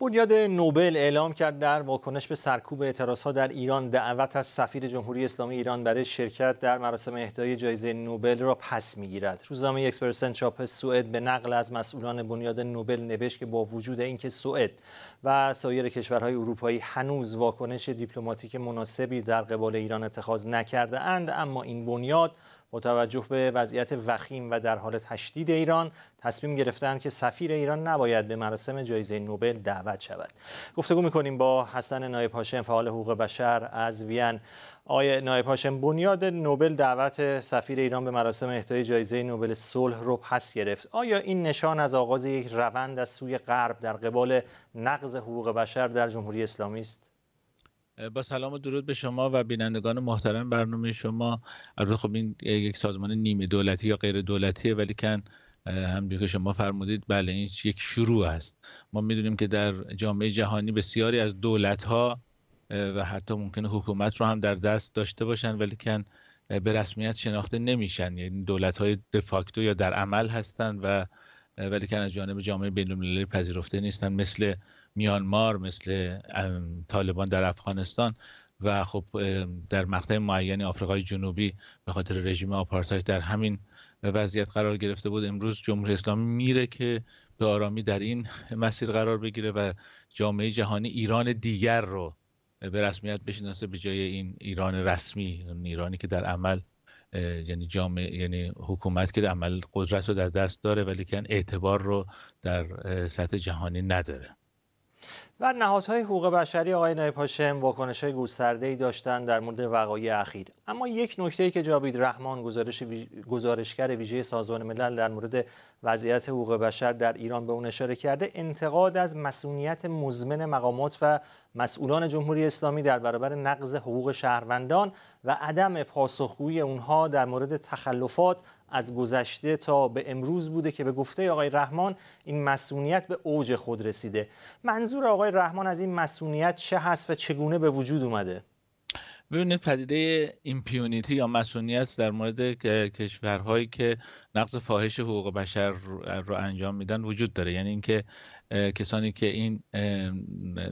بنیاد نوبل اعلام کرد در واکنش به سرکوب ها در ایران دعوت از سفیر جمهوری اسلامی ایران برای شرکت در مراسم اهدای جایزه نوبل را پس میگیرد روزنامه اکسپرسن چاپ سوئد به نقل از مسئولان بنیاد نوبل نوشت که با وجود اینکه سوئد و سایر کشورهای اروپایی هنوز واکنش دیپلماتیک مناسبی در قبال ایران اتخاذ نکرده اند اما این بنیاد با توجه به وضعیت وخیم و در حال تشدید ایران تصمیم گرفتند که سفیر ایران نباید به مراسم جایزه نوبل دعوت شود گفتگو میکنیم با حسن نایب هاشم فعال حقوق بشر از وین آیا نایب هاشم بنیاد نوبل دعوت سفیر ایران به مراسم اهدای جایزه نوبل صلح رو پس گرفت آیا این نشان از آغاز یک روند از سوی غرب در قبال نقض حقوق بشر در جمهوری اسلامی است با سلام و درود به شما و بینندگان محترم برنامه شما البته خب این یک سازمان نیمه دولتی یا غیر دولتیه ولی کن همجور که شما فرمودید بله این یک شروع است ما میدونیم که در جامعه جهانی بسیاری از دولت ها و حتی ممکن حکومت رو هم در دست داشته باشن ولی کن به رسمیت شناخته نمیشن یعنی دولت های دفاکتو یا در عمل هستند و ولی که از جانب جامعه المللی پذیرفته نیستن مثل میانمار مثل طالبان در افغانستان و خب در مقطع معینی آفریقای جنوبی به خاطر رژیم آپارتاید در همین وضعیت قرار گرفته بود امروز جمهوری اسلامی میره که به آرامی در این مسیر قرار بگیره و جامعه جهانی ایران دیگر رو به رسمیت بشناسه به جای این ایران رسمی یعنی ایرانی که در عمل یعنی جامعه یعنی حکومت که عمل قدرت رو در دست داره ولی که اعتبار رو در سطح جهانی نداره و نهادهای حقوق بشری آقای نایب هاشم واکنش های گسترده داشتن در مورد وقایع اخیر اما یک نکته که جاوید رحمان گزارش گزارشگر ویژه سازمان ملل در مورد وضعیت حقوق بشر در ایران به اون اشاره کرده انتقاد از مسئولیت مزمن مقامات و مسئولان جمهوری اسلامی در برابر نقض حقوق شهروندان و عدم پاسخگویی اونها در مورد تخلفات از گذشته تا به امروز بوده که به گفته آقای رحمان این مسئولیت به اوج خود رسیده منظور آقای رحمان از این مسئولیت چه هست و چگونه به وجود اومده ببینید پدیده ایمپیونیتی یا مسئولیت در مورد کشورهایی که نقض فاحش حقوق بشر رو انجام میدن وجود داره یعنی اینکه کسانی که این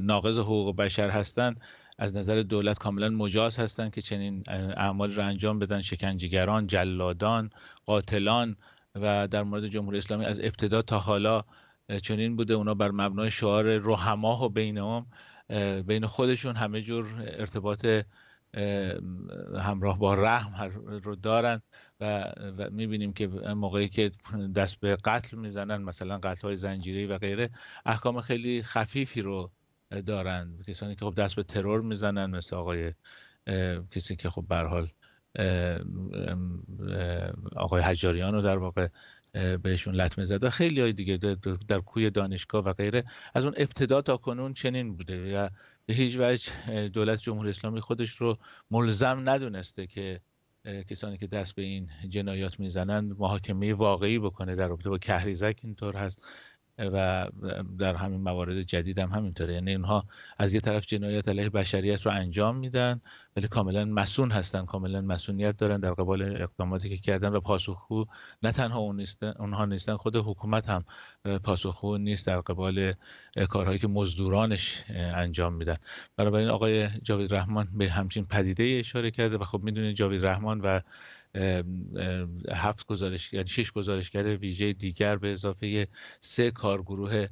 ناقض حقوق بشر هستند از نظر دولت کاملا مجاز هستند که چنین اعمال را انجام بدن شکنجهگران جلادان قاتلان و در مورد جمهوری اسلامی از ابتدا تا حالا چنین بوده اونا بر مبنای شعار رحما و بینهم بین خودشون همه جور ارتباط همراه با رحم رو دارند و, و میبینیم که موقعی که دست به قتل میزنن مثلا قتل های زنجیری و غیره احکام خیلی خفیفی رو دارند کسانی که خب دست به ترور میزنن مثل آقای کسی که خب به حال آقای حجاریان رو در واقع بهشون لطمه زده خیلی های دیگه در, در کوی دانشگاه و غیره از اون ابتدا تا کنون چنین بوده و به هیچ وجه دولت جمهوری اسلامی خودش رو ملزم ندونسته که کسانی که دست به این جنایات میزنند محاکمه واقعی بکنه در رابطه با کهریزک اینطور هست و در همین موارد جدید هم همینطوره یعنی اونها از یه طرف جنایت علیه بشریت رو انجام میدن ولی کاملا مسون هستن کاملا مسونیت دارن در قبال اقداماتی که کردن و پاسخگو نه تنها اون نیستن، اونها نیستن خود حکومت هم پاسخگو نیست در قبال کارهایی که مزدورانش انجام میدن بنابراین آقای جاوید رحمان به همچین پدیده اشاره کرده و خب میدونید جاوید رحمان و هفت گزارش یعنی شش گزارشگر ویژه دیگر به اضافه سه کارگروه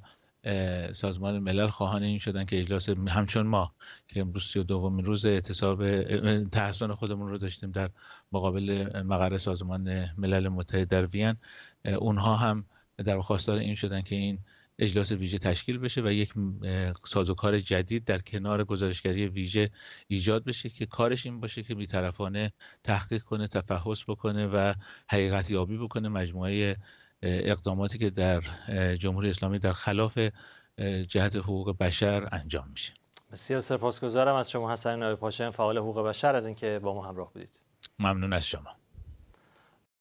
سازمان ملل خواهان این شدن که اجلاس همچون ما که امروز سی و دومین روز اعتصاب تحسن خودمون رو داشتیم در مقابل مقر سازمان ملل متحد در وین اونها هم در خواستار این شدن که این اجلاس ویژه تشکیل بشه و یک سازوکار جدید در کنار گزارشگری ویژه ایجاد بشه که کارش این باشه که بیطرفانه تحقیق کنه تفحص بکنه و حقیقت یابی بکنه مجموعه اقداماتی که در جمهوری اسلامی در خلاف جهت حقوق بشر انجام میشه بسیار سپاسگزارم از شما حسن نایب پاشم فعال حقوق بشر از اینکه با ما همراه بودید ممنون از شما